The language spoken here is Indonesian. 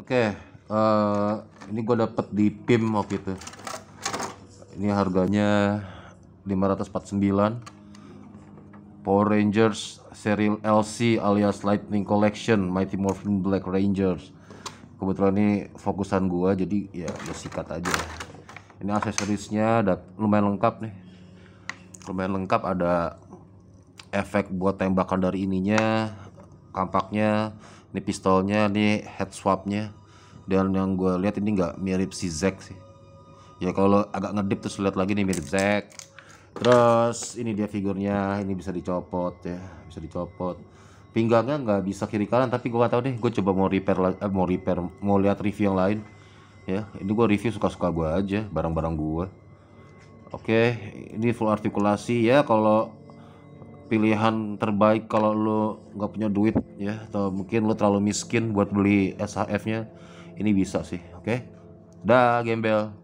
Oke, okay, uh, eh, ini gue dapet di PIM waktu itu. Ini harganya 549. Power Rangers serial LC alias Lightning Collection Mighty Morphin Black Rangers. Kebetulan ini fokusan gue, jadi ya gue ya sikat aja. Ini aksesorisnya ada lumayan lengkap nih. Lumayan lengkap ada efek buat tembakan dari ininya, kampaknya ini pistolnya ini head swapnya dan yang gue lihat ini nggak mirip si Zack sih ya kalau agak ngedip terus lihat lagi nih mirip Zack terus ini dia figurnya ini bisa dicopot ya bisa dicopot pinggangnya nggak bisa kiri kanan tapi gue gak tahu deh gue coba mau repair eh, mau repair mau lihat review yang lain ya ini gue review suka-suka gue aja barang-barang gue oke ini full artikulasi ya kalau pilihan terbaik kalau lo nggak punya duit ya atau mungkin lo terlalu miskin buat beli SHF-nya ini bisa sih oke okay? dah gembel